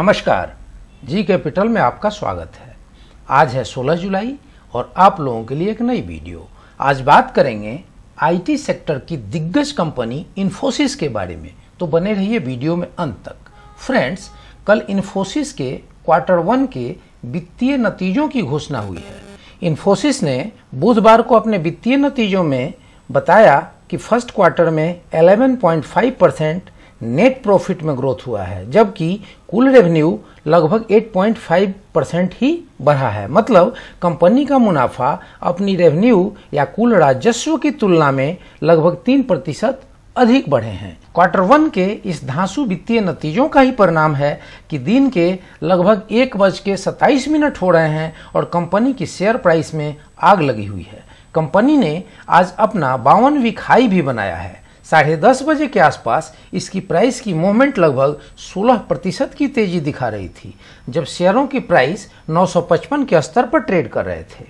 नमस्कार G capital में आपका स्वागत है आज है 16 जुलाई और आप लोगों के लिए एक नई वीडियो आज बात करेंगे आईटी सेक्टर की दिग्गज कंपनी इन्फोसिस के बारे में तो बने रहिए वीडियो में अंत तक फ्रेंड्स कल इन्फोसिस के क्वार्टर वन के वित्तीय नतीजों की घोषणा हुई है इन्फोसिस ने बुधवार को अपने वित्तीय नतीजों में बताया कि फर्स्ट क्वार्टर में 11.5 परसेंट नेट प्रॉफिट में ग्रोथ हुआ है जबकि कुल रेवेन्यू लगभग 8.5 परसेंट ही बढ़ा है मतलब कंपनी का मुनाफा अपनी रेवेन्यू या कुल राजस्व की तुलना में लगभग तीन प्रतिशत अधिक बढ़े हैं क्वार्टर वन के इस धांसु वित्तीय नतीजों का ही परिणाम है कि दिन के लगभग एक बज के सत्ताईस मिनट हो रहे हैं और कंपनी की शेयर प्राइस में आग लगी हुई है कंपनी ने आज अपना बावनवीं हाई भी बनाया है साढ़े दस बजे के आसपास इसकी प्राइस की मूवमेंट लगभग 16 प्रतिशत की तेजी दिखा रही थी जब शेयरों की प्राइस 955 के स्तर पर ट्रेड कर रहे थे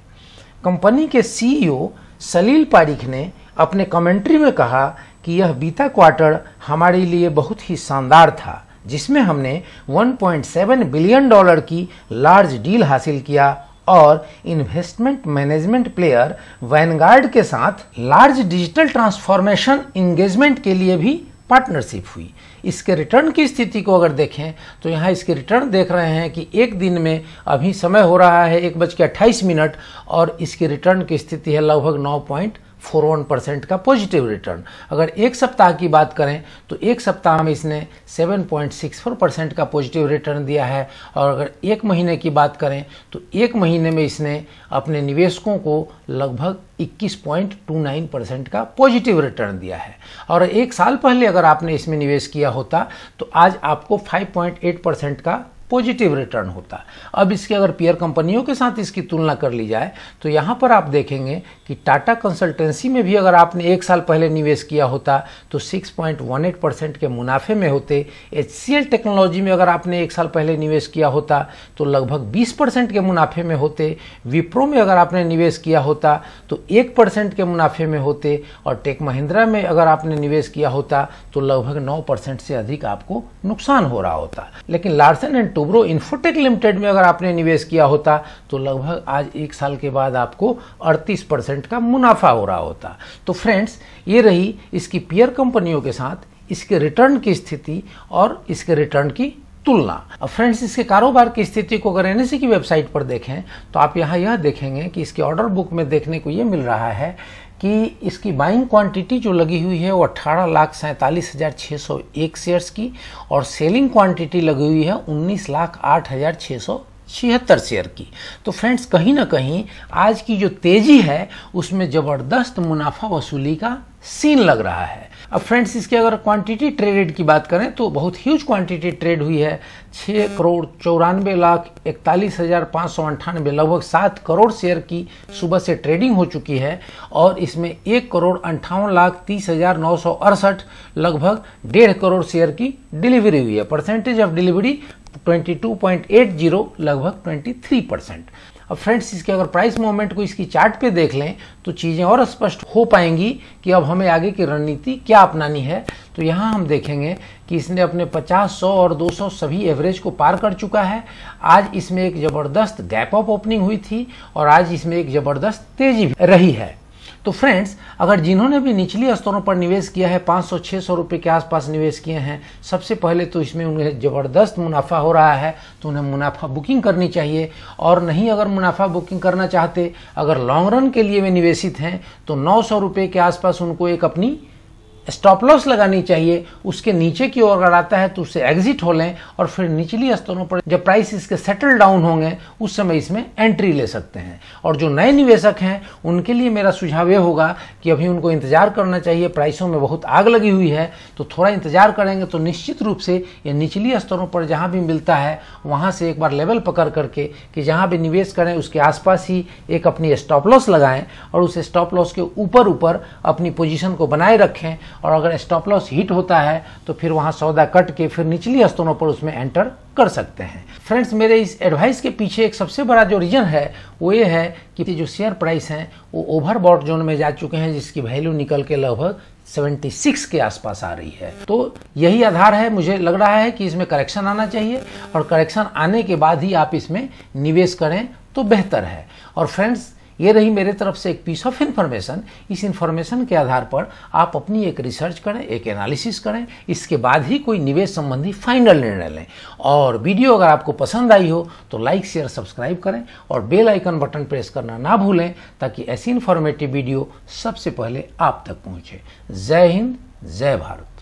कंपनी के सीईओ e सलील पारिख ने अपने कमेंट्री में कहा कि यह बीता क्वार्टर हमारे लिए बहुत ही शानदार था जिसमें हमने 1.7 बिलियन डॉलर की लार्ज डील हासिल किया और इन्वेस्टमेंट मैनेजमेंट प्लेयर वैनगार्ड के साथ लार्ज डिजिटल ट्रांसफॉर्मेशन इंगेजमेंट के लिए भी पार्टनरशिप हुई इसके रिटर्न की स्थिति को अगर देखें तो यहाँ इसके रिटर्न देख रहे हैं कि एक दिन में अभी समय हो रहा है एक बज के अट्ठाईस मिनट और इसके रिटर्न की स्थिति है लगभग नौ पॉइंट फोर वन परसेंट का पॉजिटिव रिटर्न अगर एक सप्ताह की बात करें तो एक सप्ताह में इसने seven point six four percent का पॉजिटिव रिटर्न दिया है और अगर एक महीने की बात करें तो एक महीने में इसने अपने निवेशकों को लगभग इक्कीस पॉइंट टू नाइन परसेंट का पॉजिटिव रिटर्न दिया है और एक साल पहले अगर आपने इसमें निवेश किया होता तो आज आपको फाइव पॉइंट एट परसेंट का पॉजिटिव रिटर्न होता है अब इसके अगर पियर कंपनियों के साथ इसकी तुलना कर ली जाए तो यहाँ पर आप देखेंगे कि टाटा कंसल्टेंसी में भी अगर आपने एक साल पहले निवेश किया होता तो 6.18 परसेंट के मुनाफे में होते एच टेक्नोलॉजी में अगर आपने एक साल पहले निवेश किया होता तो लगभग 20 परसेंट के मुनाफे में होते विप्रो में अगर आपने निवेश किया होता तो एक परसेंट के मुनाफे में होते और टेक महिंद्रा में अगर आपने निवेश किया होता तो लगभग नौ परसेंट से अधिक आपको नुकसान हो रहा होता लेकिन लार्सन एंड तो इन्फोटेक लिमिटेड में अगर आपने निवेश किया होता तो लगभग आज एक साल के बाद आपको 38 परसेंट का मुनाफा हो रहा होता तो फ्रेंड्स ये रही इसकी पियर कंपनियों के साथ इसके रिटर्न की स्थिति और इसके रिटर्न की तुलना अब फ्रेंड्स इसके कारोबार की स्थिति को अगर एनएससी की वेबसाइट पर देखें तो आप यहाँ यह देखेंगे कि इसके ऑर्डर बुक में देखने को ये मिल रहा है कि इसकी बाइंग क्वांटिटी जो लगी हुई है वो अट्ठारह लाख सैंतालीस हज़ार छः सौ एक शेयर्स की और सेलिंग क्वांटिटी लगी हुई है उन्नीस लाख आठ हज़ार छः सौ छिहत्तर शेयर की तो फ्रेंड्स कहीं ना कहीं आज की जो तेजी है उसमें ज़बरदस्त मुनाफा वसूली का सीन लग रहा है अब फ्रेंड्स इसके अगर क्वांटिटी ट्रेडेड की बात करें तो बहुत ह्यूज क्वांटिटी ट्रेड हुई है छः हम्म। करोड़ चौरानवे लाख इकतालीस हज़ार पाँच सौ अंठानवे लगभग सात करोड़ शेयर की सुबह से ट्रेडिंग हो चुकी है और इसमें एक करोड़ अंठावन लाख तीस हज़ार नौ सौ अड़सठ लगभग डेढ़ करोड़ शेयर की डिलीवरी हुई है परसेंटेज ऑफ डिलीवरी 22.80 लगभग 23 परसेंट अब फ्रेंड्स इसके अगर प्राइस मूवमेंट को इसकी चार्ट पे देख लें तो चीज़ें और स्पष्ट हो पाएंगी कि अब हमें आगे की रणनीति क्या अपनानी है तो यहाँ हम देखेंगे कि इसने अपने 50, 100 और 200 सभी एवरेज को पार कर चुका है आज इसमें एक ज़बरदस्त गैप अप ओपनिंग हुई थी और आज इसमें एक ज़बरदस्त तेज़ी रही है तो फ्रेंड्स अगर जिन्होंने भी निचली स्तरों पर निवेश किया है 500-600 रुपए के आसपास निवेश किए हैं सबसे पहले तो इसमें उन्हें ज़बरदस्त मुनाफा हो रहा है तो उन्हें मुनाफा बुकिंग करनी चाहिए और नहीं अगर मुनाफा बुकिंग करना चाहते अगर लॉन्ग रन के लिए वे निवेशित हैं तो नौ सौ के आसपास उनको एक अपनी स्टॉप लॉस लगानी चाहिए उसके नीचे की ओर अगर आता है तो उससे एग्जिट हो लें और फिर निचली स्तरों पर जब प्राइस इसके सेटल डाउन होंगे उस समय इसमें एंट्री ले सकते हैं और जो नए निवेशक हैं उनके लिए मेरा सुझाव ये होगा कि अभी उनको इंतजार करना चाहिए प्राइसों में बहुत आग लगी हुई है तो थोड़ा इंतजार करेंगे तो निश्चित रूप से ये निचली स्तरों पर जहाँ भी मिलता है वहाँ से एक बार लेवल पकड़ करके कि जहाँ भी निवेश करें उसके आसपास ही एक अपनी स्टॉप लॉस लगाएं और उस स्टॉप लॉस के ऊपर ऊपर अपनी पोजिशन को बनाए रखें और अगर स्टॉप लॉस हिट होता है तो फिर वहाँ सौदा कट के फिर निचली स्तरों पर उसमें एंटर कर सकते हैं फ्रेंड्स मेरे इस एडवाइस के पीछे एक सबसे बड़ा जो रीज़न है वो ये है कि जो शेयर प्राइस हैं वो ओवरबॉट जोन में जा चुके हैं जिसकी वैल्यू निकल के लगभग 76 के आसपास आ रही है तो यही आधार है मुझे लग रहा है कि इसमें करेक्शन आना चाहिए और करेक्शन आने के बाद ही आप इसमें निवेश करें तो बेहतर है और फ्रेंड्स ये रही मेरे तरफ से एक पीस ऑफ इन्फॉर्मेशन इस इन्फॉर्मेशन के आधार पर आप अपनी एक रिसर्च करें एक एनालिसिस करें इसके बाद ही कोई निवेश संबंधी फाइनल निर्णय लें और वीडियो अगर आपको पसंद आई हो तो लाइक शेयर सब्सक्राइब करें और बेल आइकन बटन प्रेस करना ना भूलें ताकि ऐसी इन्फॉर्मेटिव वीडियो सबसे पहले आप तक पहुँचे जय हिंद जय भारत